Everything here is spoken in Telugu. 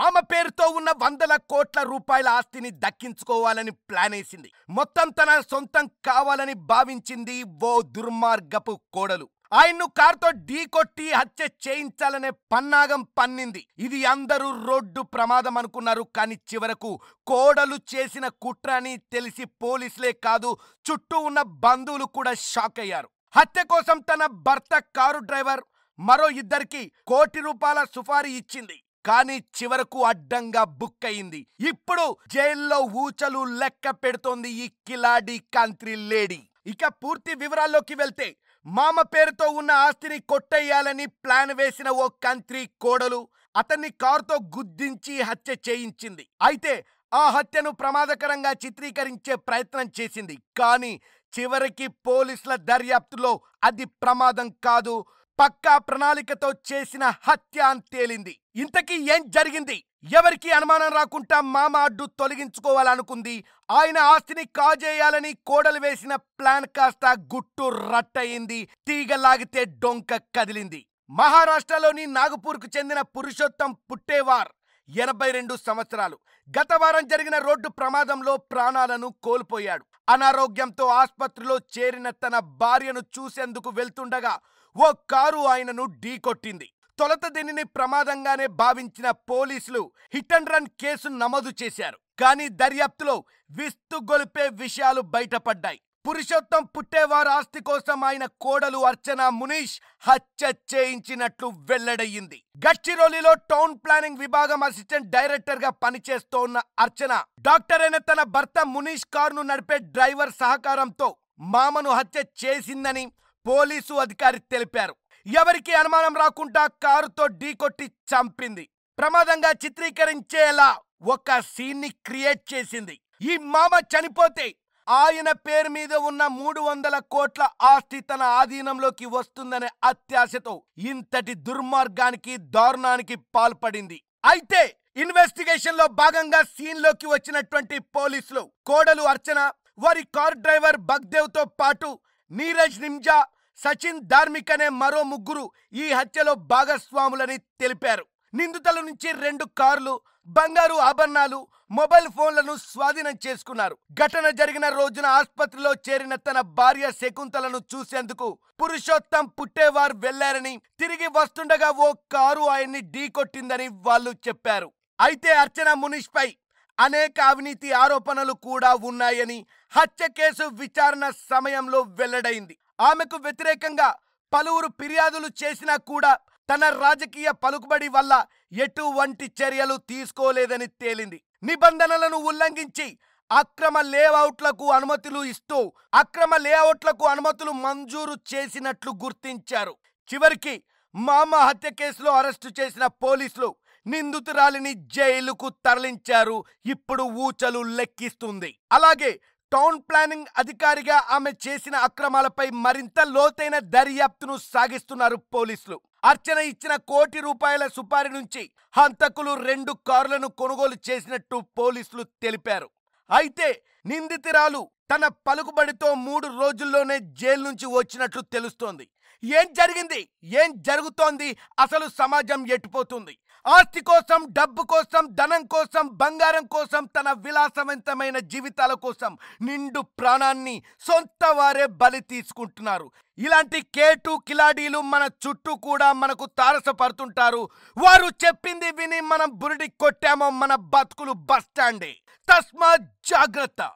మామ పేరుతో ఉన్న వందల కోట్ల రూపాయల ఆస్తిని దక్కించుకోవాలని ప్లాన్ వేసింది మొత్తం తన సొంతం కావాలని భావించింది ఓ దుర్మార్గపు కోడలు ఆయన్ను కారుతో ఢీ కొట్టి హత్య చేయించాలనే పన్నాగం పన్నింది ఇది అందరూ రోడ్డు ప్రమాదం అనుకున్నారు కానీ చివరకు కోడలు చేసిన కుట్రని తెలిసి పోలీసులే కాదు చుట్టూ ఉన్న బంధువులు కూడా షాక్ అయ్యారు హత్య కోసం తన భర్త కారు డ్రైవర్ మరో ఇద్దరికి కోటి రూపాయల సుఫారీ ఇచ్చింది కానీ చివరకు అడ్డంగా బుక్ అయింది ఇప్పుడు జైల్లో ఊచలు లెక్క పెడుతోంది ఈ కిలాడి కాంత్రి లేడీ ఇక పూర్తి వివరాల్లోకి వెళ్తే మామ పేరుతో ఉన్న ఆస్తిని కొట్టేయాలని ప్లాన్ వేసిన ఓ కంత్రి కోడలు అతన్ని కారుతో గుద్దించి హత్య చేయించింది అయితే ఆ హత్యను ప్రమాదకరంగా చిత్రీకరించే ప్రయత్నం చేసింది కానీ చివరికి పోలీసుల దర్యాప్తులో అది ప్రమాదం కాదు పక్కా ప్రణాళికతో చేసిన హత్య అంతేలింది ఇంతకీ ఏం జరిగింది ఎవరికి అనుమానం రాకుండా మామ అడ్డు తొలగించుకోవాలనుకుంది ఆయన ఆస్తిని కాజేయాలని కోడలు వేసిన ప్లాన్ కాస్త గుట్టు రట్టయింది తీగలాగితే డొంక కదిలింది మహారాష్ట్రలోని నాగపూర్కు చెందిన పురుషోత్తం పుట్టేవార్ ఎనభై రెండు సంవత్సరాలు గత వారం జరిగిన రోడ్డు ప్రమాదంలో ప్రాణాలను కోల్పోయాడు అనారోగ్యంతో ఆసుపత్రిలో చేరిన తన భార్యను చూసేందుకు వెళ్తుండగా ఓ కారు ఆయనను ఢీకొట్టింది తొలత దీనిని ప్రమాదంగానే భావించిన పోలీసులు హిట్ అండ్ రన్ కేసు నమోదు చేశారు కానీ దర్యాప్తులో విస్తుగొలిపే విషయాలు బయటపడ్డాయి పురుషోత్తం పుట్టేవారు ఆస్తి కోసం ఆయన కోడలు అర్చన మునీష్ హత్య చేయించినట్లు వెల్లడయ్యింది గచ్చిరోలిలో టౌన్ ప్లానింగ్ విభాగం అసిస్టెంట్ డైరెక్టర్ గా పనిచేస్తోన్న అర్చన డాక్టర్ అయిన తన భర్త మునీష్ కారును నడిపే డ్రైవర్ సహకారంతో మామను హత్య చేసిందని పోలీసు అధికారి తెలిపారు ఎవరికి అనుమానం రాకుండా కారుతో ఢీకొట్టి చంపింది ప్రమాదంగా చిత్రీకరించేలా ఒక సీన్ని క్రియేట్ చేసింది ఈ మామ చనిపోతే ఆయన పేరు మీద ఉన్న మూడు వందల కోట్ల ఆస్తి తన ఆధీనంలోకి వస్తుందనే అత్యాశతో ఇంతటి దుర్మార్గానికి దారుణానికి పాల్పడింది అయితే ఇన్వెస్టిగేషన్ లో భాగంగా సీన్ లోకి వచ్చినటువంటి పోలీసులు కోడలు అర్చన వారి కార్ డ్రైవర్ బగ్దేవ్ తో పాటు నీరజ్ నిమ్జా సచిన్ ధార్మిక్ అనే మరో ముగ్గురు ఈ హత్యలో భాగస్వాములని తెలిపారు నిందితుల నుంచి రెండు కార్లు బంగారు ఆభరణాలు మొబైల్ ఫోన్లను స్వాధీనం చేసుకున్నారు ఘటన జరిగిన రోజున ఆసుపత్రిలో చేరిన తన భార్య శకుంతలను చూసేందుకు పురుషోత్తం పుట్టేవారు వెళ్లారని తిరిగి వస్తుండగా ఓ కారు ఆయన్ని ఢీకొట్టిందని వాళ్ళు చెప్పారు అయితే అర్చన మునిష్పై అనేక అవినీతి ఆరోపణలు కూడా ఉన్నాయని హత్య కేసు విచారణ సమయంలో వెల్లడైంది ఆమెకు వ్యతిరేకంగా పలువురు ఫిర్యాదులు చేసినా కూడా తన రాజకీయ పలుకుబడి వల్ల ఎటువంటి చర్యలు తీసుకోలేదని తేలింది నిబంధనలను ఉల్లంఘించి అక్రమ లేఅవుట్లకు అనుమతులు ఇస్తూ అక్రమ లేఅవుట్లకు అనుమతులు మంజూరు చేసినట్లు గుర్తించారు చివరికి మామ హత్య కేసులో అరెస్టు చేసిన పోలీసులు నిందితురాలిని జైలుకు తరలించారు ఇప్పుడు ఊచలు లెక్కిస్తుంది అలాగే టౌన్ ప్లానింగ్ అధికారిగా ఆమె చేసిన అక్రమాలపై మరింత లోతైన దర్యాప్తును సాగిస్తున్నారు పోలీసులు అర్చన ఇచ్చిన కోటి రూపాయల సుపారి నుంచి హంతకులు రెండు కార్లను కొనుగోలు చేసినట్టు పోలీసులు తెలిపారు అయితే నిందితురాలు తన పలుకుబడితో మూడు రోజుల్లోనే జైలు నుంచి వచ్చినట్లు తెలుస్తోంది ఏం జరిగింది ఏం జరుగుతోంది అసలు సమాజం ఎట్టిపోతుంది ఆస్తి కోసం డబ్బు కోసం ధనం కోసం బంగారం కోసం తన విలాసవంతమైన జీవితాల కోసం నిండు ప్రాణాన్ని సొంత వారే బలి తీసుకుంటున్నారు ఇలాంటి కేటు కిలాడీలు మన చుట్టూ కూడా మనకు తారసపడుతుంటారు వారు చెప్పింది విని మనం బురిడి కొట్టామో మన బతుకులు బస్టాండే తస్మా జాగ్రత్త